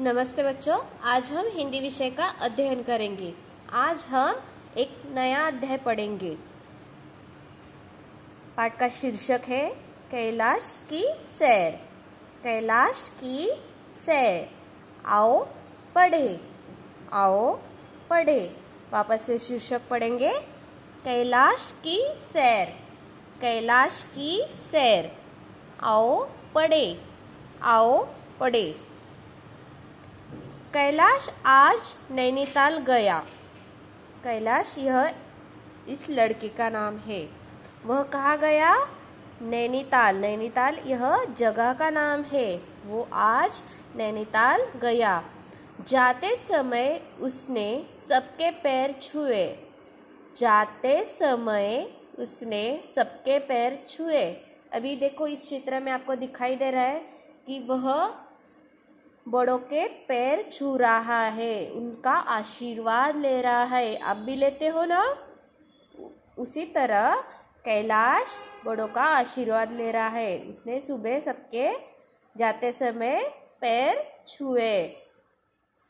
नमस्ते बच्चों आज हम हिंदी विषय का अध्ययन करेंगे आज हम एक नया अध्याय पढ़ेंगे पाठ का शीर्षक है कैलाश की सैर कैलाश की सैर आओ पढ़े आओ पढ़े वापस से शीर्षक पढ़ेंगे कैलाश की सैर कैलाश की सैर आओ पढ़े आओ पढ़े कैलाश आज नैनीताल गया कैलाश यह इस लड़के का नाम है वह कहा गया नैनीताल नैनीताल यह जगह का नाम है वो आज नैनीताल गया जाते समय उसने सबके पैर छुए जाते समय उसने सबके पैर छुए अभी देखो इस चित्र में आपको दिखाई दे रहा है कि वह बड़ों के पैर छू रहा है उनका आशीर्वाद ले रहा है आप भी लेते हो ना उसी तरह कैलाश बड़ों का आशीर्वाद ले रहा है उसने सुबह सबके जाते समय पैर छुए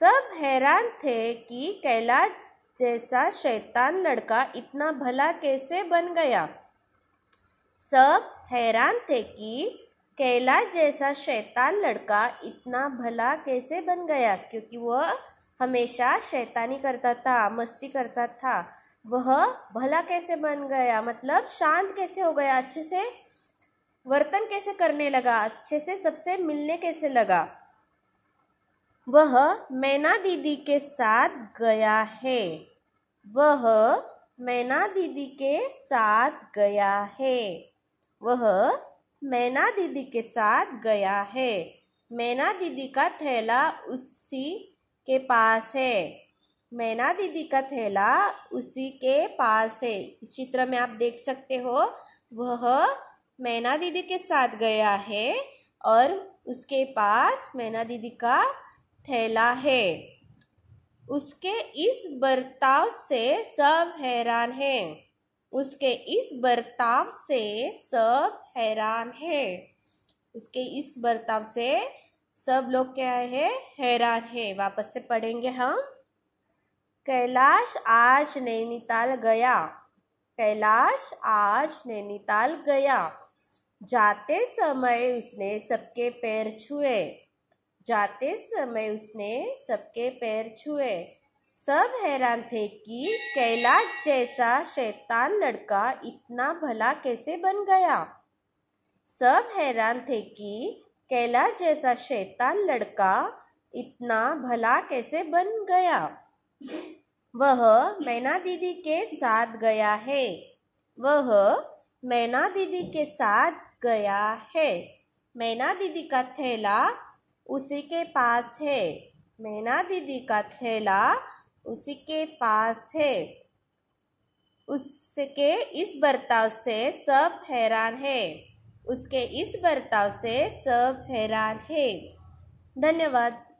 सब हैरान थे कि कैलाश जैसा शैतान लड़का इतना भला कैसे बन गया सब हैरान थे कि कैलाश जैसा शैतान लड़का इतना भला कैसे बन गया क्योंकि वह हमेशा शैतानी करता था मस्ती करता था वह भला कैसे बन गया मतलब शांत कैसे हो गया अच्छे से वर्तन कैसे करने लगा अच्छे से सबसे मिलने कैसे लगा वह मैना दीदी के साथ गया है वह मैना दीदी के साथ गया है वह मैना दीदी के साथ गया है मैना दीदी का थैला उसी के पास है मैना दीदी का थैला उसी के पास है इस चित्र में आप देख सकते हो वह मैना दीदी के साथ गया है और उसके पास मैना दीदी का थैला है उसके इस बर्ताव से सब हैरान हैं उसके इस बर्ताव से सब हैरान है उसके इस बर्ताव से सब लोग क्या है हैरान है वापस से पढ़ेंगे हम कैलाश आज नैनीताल गया कैलाश आज नैनीताल गया जाते समय उसने सबके पैर छुए जाते समय उसने सबके पैर छुए सब हैरान थे कि कैलाश जैसा शैतान लड़का इतना भला कैसे बन गया सब हैरान थे कि कैलाश जैसा शैतान लड़का इतना भला कैसे बन गया वह मैना दीदी के साथ गया है वह मैना दीदी के साथ गया है मैना दीदी का थैला उसी के पास है मैना दीदी का थैला उसी के पास है उसके इस बर्ताव से सब हैरान है उसके इस बर्ताव से सब हैरान है धन्यवाद